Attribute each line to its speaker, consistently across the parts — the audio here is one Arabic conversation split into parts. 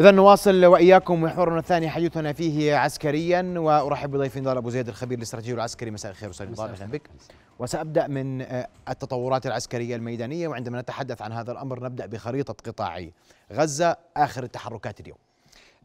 Speaker 1: إذا نواصل وإياكم محورنا الثاني حديثنا فيه عسكريا وأرحب بضيفي نضال أبو زيد الخبير الاستراتيجي العسكري مساء الخير أستاذ نضال أهلا بك وسأبدأ من آه، التطورات العسكرية الميدانية وعندما نتحدث عن هذا الأمر نبدأ بخريطة قطاعي غزة آخر التحركات اليوم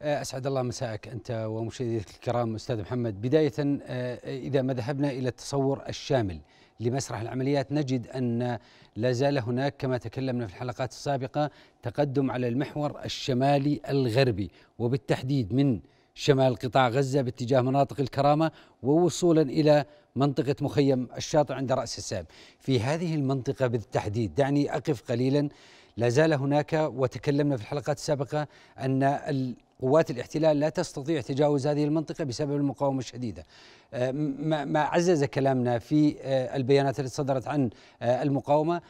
Speaker 2: آه، اسعد الله مساءك انت ومشاهديك الكرام استاذ محمد بدايه آه، اذا ما ذهبنا الى التصور الشامل لمسرح العمليات نجد أن لا زال هناك كما تكلمنا في الحلقات السابقة تقدم على المحور الشمالي الغربي وبالتحديد من شمال قطاع غزة باتجاه مناطق الكرامة ووصولا إلى منطقة مخيم الشاطئ عند رأس الساب في هذه المنطقة بالتحديد دعني أقف قليلا لا زال هناك وتكلمنا في الحلقات السابقة أن قوات الاحتلال لا تستطيع تجاوز هذه المنطقة بسبب المقاومة الشديدة آه، ما عزز كلامنا في آه، البيانات التي صدرت عن آه، المقاومة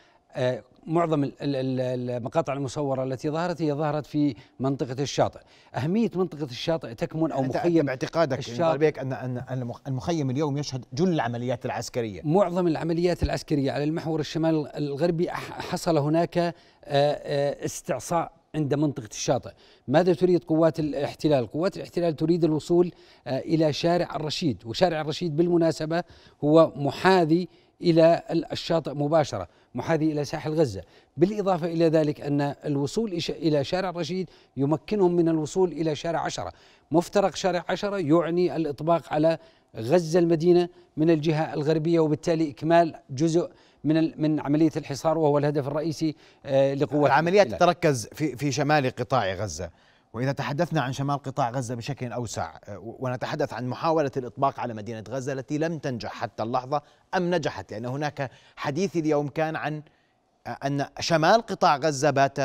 Speaker 2: معظم المقاطع المصورة التي ظهرت هي ظهرت في منطقة الشاطئ أهمية منطقة الشاطئ تكمن أو مخيم باعتقادك الشاطئ أن أن المخيم اليوم يشهد جل العمليات العسكرية معظم العمليات العسكرية على المحور الشمال الغربي حصل هناك آه، آه، استعصاء عند منطقة الشاطئ ماذا تريد قوات الاحتلال؟ قوات الاحتلال تريد الوصول آه، إلى شارع الرشيد وشارع الرشيد بالمناسبة هو محاذي إلى الشاطئ مباشرة محاذي إلى ساحل غزة بالإضافة إلى ذلك أن الوصول إلى شارع الرشيد يمكنهم من الوصول إلى شارع عشرة مفترق شارع عشرة يعني الإطباق على غزة المدينة من الجهة الغربية وبالتالي إكمال جزء من من عمليه الحصار وهو الهدف الرئيسي آه، لقوات العمليات تتركز في في شمال قطاع غزه
Speaker 1: وإذا تحدثنا عن شمال قطاع غزة بشكل أوسع آه، ونتحدث عن محاولة الإطباق على مدينة غزة التي لم تنجح حتى اللحظة أم نجحت لأن هناك حديث اليوم كان عن آه، أن شمال قطاع غزة بات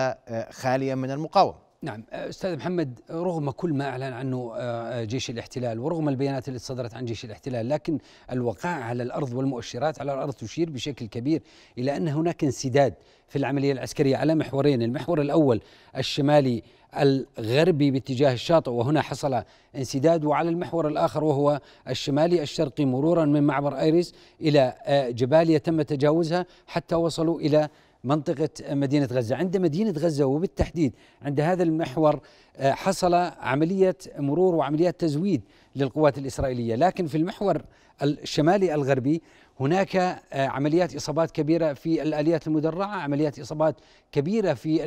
Speaker 1: خاليا من المقاومة
Speaker 2: نعم آه، استاذ محمد رغم كل ما اعلن عنه آه، آه، جيش الاحتلال ورغم البيانات التي صدرت عن جيش الاحتلال لكن الوقائع على الارض والمؤشرات على الارض تشير بشكل كبير الى ان هناك انسداد في العمليه العسكريه على محورين، المحور الاول الشمالي الغربي باتجاه الشاطئ وهنا حصل انسداد وعلى المحور الاخر وهو الشمالي الشرقي مرورا من معبر ايريس الى جباليا تم تجاوزها حتى وصلوا الى منطقة مدينة غزة عند مدينة غزة وبالتحديد عند هذا المحور آه، حصل عملية مرور وعمليات تزويد للقوات الإسرائيلية لكن في المحور الشمالي الغربي هناك آه، عمليات إصابات كبيرة في الآليات المدرعة عمليات إصابات كبيرة في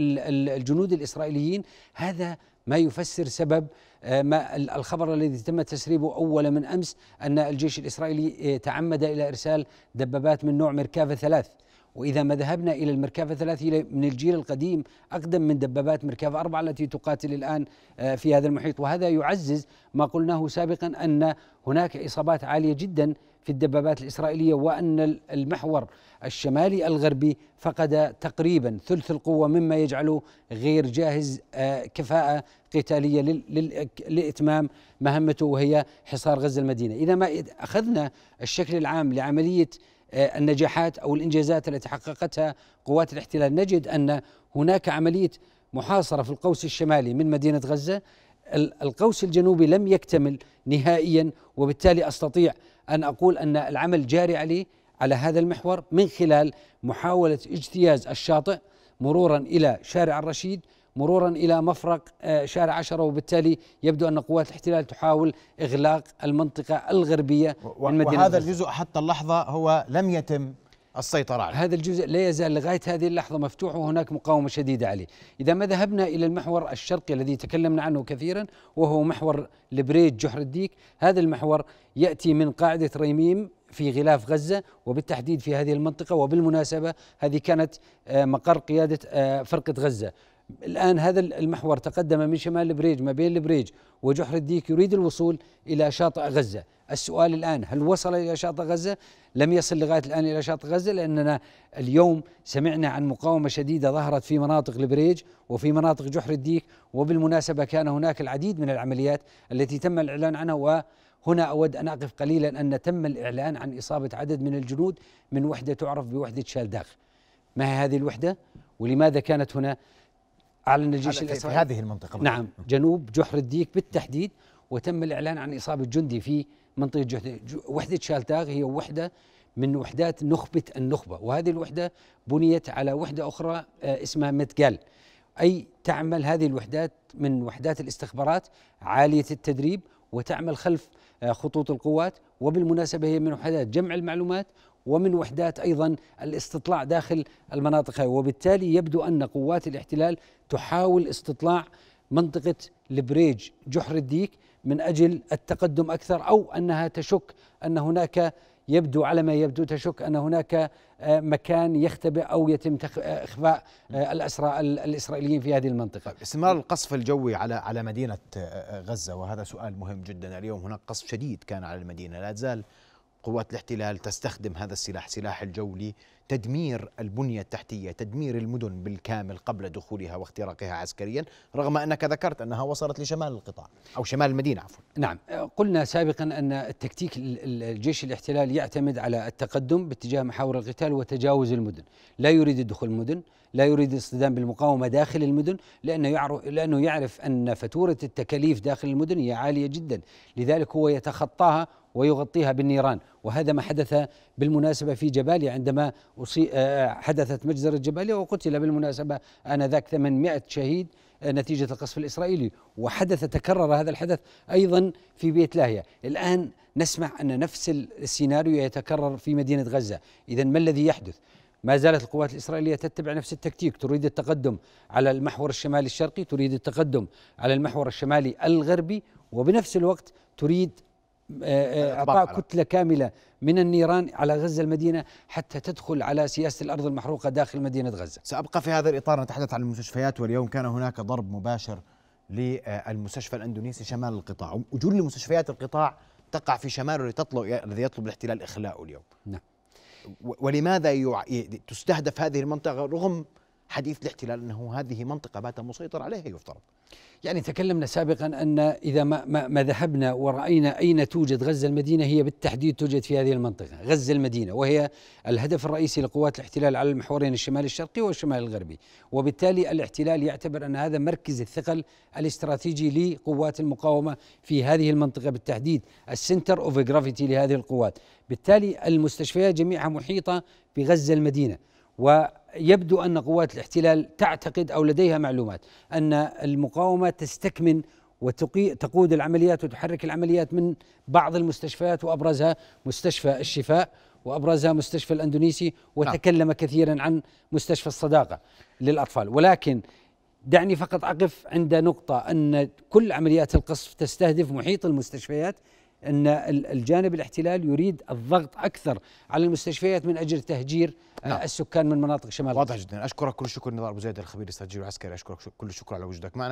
Speaker 2: الجنود الإسرائيليين هذا ما يفسر سبب آه، ما الخبر الذي تم تسريبه أول من أمس أن الجيش الإسرائيلي تعمد إلى إرسال دبابات من نوع مركافة ثلاث وإذا ما ذهبنا إلى المركبة الثلاثية من الجيل القديم أقدم من دبابات مركبة أربعة التي تقاتل الآن آه، في هذا المحيط وهذا يعزز ما قلناه سابقا أن هناك إصابات عالية جدا في الدبابات الإسرائيلية وأن المحور الشمالي الغربي فقد تقريبا ثلث القوة مما يجعله غير جاهز آه، كفاءة قتالية لإتمام مهمته وهي حصار غزة المدينة إذا ما أخذنا الشكل العام لعملية آه، النجاحات او الانجازات التي حققتها قوات الاحتلال نجد ان هناك عمليه محاصره في القوس الشمالي من مدينه غزه القوس الجنوبي لم يكتمل نهائيا وبالتالي استطيع ان اقول ان العمل جاري عليه على هذا المحور من خلال محاوله اجتياز الشاطئ مرورا الى شارع الرشيد مرورا إلى مفرق آه، شارع عشرة وبالتالي يبدو أن قوات الاحتلال تحاول إغلاق المنطقة الغربية من مدينة وهذا الجزء حتى اللحظة هو لم يتم السيطرة عليه هذا الجزء لا يزال لغاية هذه اللحظة مفتوح وهناك مقاومة شديدة عليه إذا ما ذهبنا إلى المحور الشرقي الذي تكلمنا عنه كثيرا وهو محور لبريد جحر الديك هذا المحور يأتي من قاعدة ريميم في غلاف غزة وبالتحديد في هذه المنطقة وبالمناسبة هذه كانت آه، مقر قيادة آه، فرقة غزة الآن هذا المحور تقدم من شمال البريج ما بين البريج وجحر الديك يريد الوصول إلى شاطئ غزة السؤال الآن هل وصل إلى شاطئ غزة؟ لم يصل لغاية الآن إلى شاطئ غزة لأننا اليوم سمعنا عن مقاومة شديدة ظهرت في مناطق البريج وفي مناطق جحر الديك وبالمناسبة كان هناك العديد من العمليات التي تم الإعلان عنها و هنا أود أن أقف قليلا أن تم الإعلان عن إصابة عدد من الجنود من وحدة تعرف بوحدة شالداغ ما هي هذه الوحدة ولماذا كانت هنا أعلن الجيش الإسرائيلي في هذه المنطقة نعم جنوب جحر الديك بالتحديد وتم الإعلان عن إصابة جندي في منطقة جحر وحدة شالتاغ هي وحدة من وحدات نخبة النخبة وهذه الوحدة بنيت على وحدة أخرى آه، اسمها متقال أي تعمل هذه الوحدات من وحدات الاستخبارات عالية التدريب وتعمل خلف آه، خطوط القوات وبالمناسبة هي من وحدات جمع المعلومات ومن وحدات ايضا الاستطلاع داخل المناطق هاي وبالتالي يبدو ان قوات الاحتلال تحاول استطلاع منطقه البريج جحر الديك من اجل التقدم اكثر او انها تشك ان هناك يبدو على ما يبدو تشك ان هناك آه، مكان يختبئ او يتم آه، اخفاء آه، الاسرى الاسرائيليين في هذه المنطقه. طيب، استمرار القصف الجوي على
Speaker 1: على مدينه غزه وهذا سؤال مهم جدا، اليوم هناك قصف شديد كان على المدينه، لا تزال قوات الاحتلال تستخدم هذا السلاح سلاح الجولي تدمير البنية التحتية تدمير المدن بالكامل قبل دخولها واختراقها عسكريا رغم أنك ذكرت أنها
Speaker 2: وصلت لشمال القطاع أو شمال المدينة عفوا نعم قلنا سابقا أن التكتيك الجيش الاحتلال يعتمد على التقدم باتجاه محاور القتال وتجاوز المدن لا يريد الدخول المدن لا يريد الاصطدام بالمقاومة داخل المدن لأنه يعرف, لأنه يعرف أن فاتورة التكاليف داخل المدن هي عالية جدا لذلك هو يتخطاها ويغطيها بالنيران وهذا ما حدث بالمناسبة في جباليا عندما آه، آه، حدثت مجزرة جباليا وقتل بالمناسبة آنذاك 800 شهيد آه، نتيجة القصف الإسرائيلي وحدث تكرر هذا الحدث أيضا في بيت لاهيا الآن نسمع أن نفس السيناريو يتكرر في مدينة غزة إذا ما الذي يحدث ما زالت القوات الإسرائيلية تتبع نفس التكتيك تريد التقدم على المحور الشمالي الشرقي تريد التقدم على المحور الشمالي الغربي وبنفس الوقت تريد آه، آه، اعطاء كتله كامله من النيران على غزه المدينه حتى تدخل على سياسه الارض المحروقه داخل مدينه غزه. سابقى في هذا الاطار نتحدث عن المستشفيات واليوم كان هناك ضرب مباشر
Speaker 1: للمستشفى الاندونيسي شمال القطاع، وجود المستشفيات القطاع تقع في شماله الذي يطلب الاحتلال اخلاءه اليوم. نعم. ولماذا تستهدف هذه
Speaker 2: المنطقة رغم حديث الاحتلال أنه هذه منطقة بات
Speaker 1: مسيطر عليها
Speaker 2: يفترض يعني تكلمنا سابقا أن إذا ما, ما, ما ذهبنا ورأينا أين توجد غزة المدينة هي بالتحديد توجد في هذه المنطقة غزة المدينة وهي الهدف الرئيسي لقوات الاحتلال على المحورين الشمال الشرقي والشمال الغربي وبالتالي الاحتلال يعتبر أن هذا مركز الثقل الاستراتيجي لقوات المقاومة في هذه المنطقة بالتحديد السنتر أوف جرافيتي لهذه القوات بالتالي المستشفيات جميعها محيطة بغزة المدينة و يبدو ان قوات الاحتلال تعتقد او لديها معلومات ان المقاومه تستكمن وتقود العمليات وتحرك العمليات من بعض المستشفيات وابرزها مستشفى الشفاء وابرزها مستشفى الاندونيسي نعم. وتكلم كثيرا عن مستشفى الصداقه للاطفال ولكن دعني فقط اقف عند نقطه ان كل عمليات القصف تستهدف محيط المستشفيات ان الجانب الاحتلال يريد الضغط اكثر على المستشفيات من اجل تهجير آه، نعم. السكان من مناطق شمال واضح جدا اشكرك كل الشكر نضال ابو زيد الخبير الاستراتيجي العسكري اشكرك كل الشكر على وجودك معنا